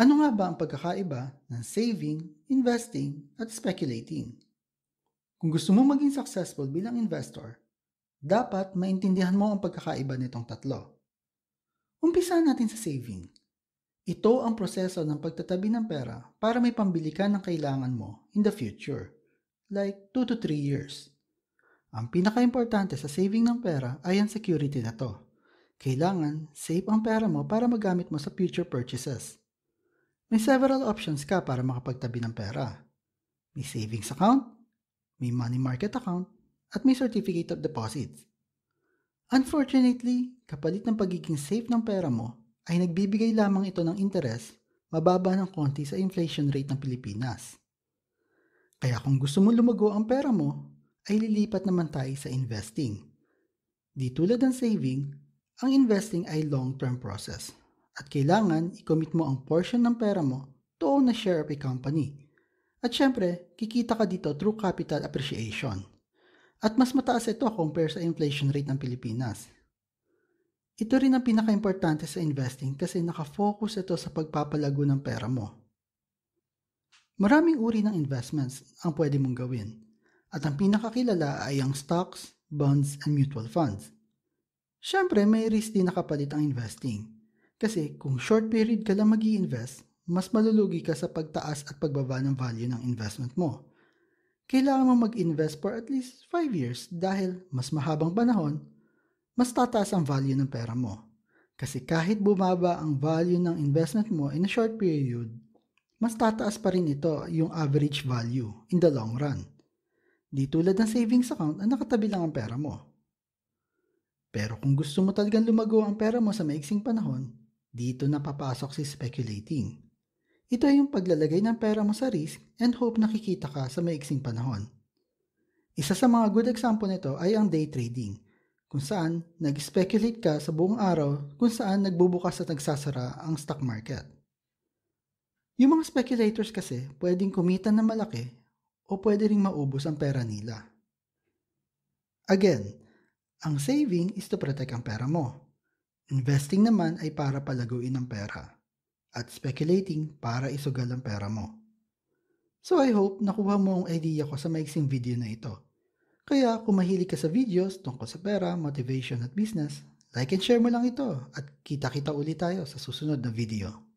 Ano nga ba ang pagkakaiba ng saving, investing, at speculating? Kung gusto mong maging successful bilang investor, dapat maintindihan mo ang pagkakaiba nitong tatlo. Umpisa natin sa saving. Ito ang proseso ng pagtatabi ng pera para may pambili ka ng kailangan mo in the future, like 2 to 3 years. Ang pinaka-importante sa saving ng pera ay ang security na to. Kailangan safe ang pera mo para magamit mo sa future purchases – may several options ka para makapagtabi ng pera. May savings account, may money market account, at may certificate of deposit. Unfortunately, kapalit ng pagiging safe ng pera mo, ay nagbibigay lamang ito ng interest mababa ng konti sa inflation rate ng Pilipinas. Kaya kung gusto mo lumago ang pera mo, ay lilipat naman tayo sa investing. Di tulad ng saving, ang investing ay long-term process at kailangan i-commit mo ang portion ng pera mo to own a share of a company. At syempre, kikita ka dito through capital appreciation. At mas mataas ito compare sa inflation rate ng Pilipinas. Ito rin ang pinaka-importante sa investing kasi nakafocus ito sa pagpapalago ng pera mo. Maraming uri ng investments ang pwede mong gawin at ang pinakakilala ay ang stocks, bonds, and mutual funds. Siyempre, may risk din nakapalit ang investing kasi kung short period ka lang mag invest mas malulugi ka sa pagtaas at pagbaba ng value ng investment mo. Kailangan mo mag-invest for at least 5 years dahil mas mahabang panahon, mas tataas ang value ng pera mo. Kasi kahit bumaba ang value ng investment mo in a short period, mas tataas pa rin ito yung average value in the long run. Di tulad ng savings account na nakatabi lang ang pera mo. Pero kung gusto mo talagang lumago ang pera mo sa maiksing panahon, dito na papasok si speculating. Ito ay yung paglalagay ng pera mo sa risk and hope nakikita ka sa maiksing panahon. Isa sa mga good example nito ay ang day trading, kung saan nag-speculate ka sa buong araw kung saan nagbubukas at nagsasara ang stock market. Yung mga speculators kasi pwedeng kumita na malaki o pwede ring maubos ang pera nila. Again, ang saving is to protect ang pera mo. Investing naman ay para palaguin ang pera at speculating para isugal ang pera mo. So I hope nakuha mo ang idea ko sa maiksing video na ito. Kaya kung mahilig ka sa videos tungkol sa pera, motivation at business, like and share mo lang ito at kita-kita ulit tayo sa susunod na video.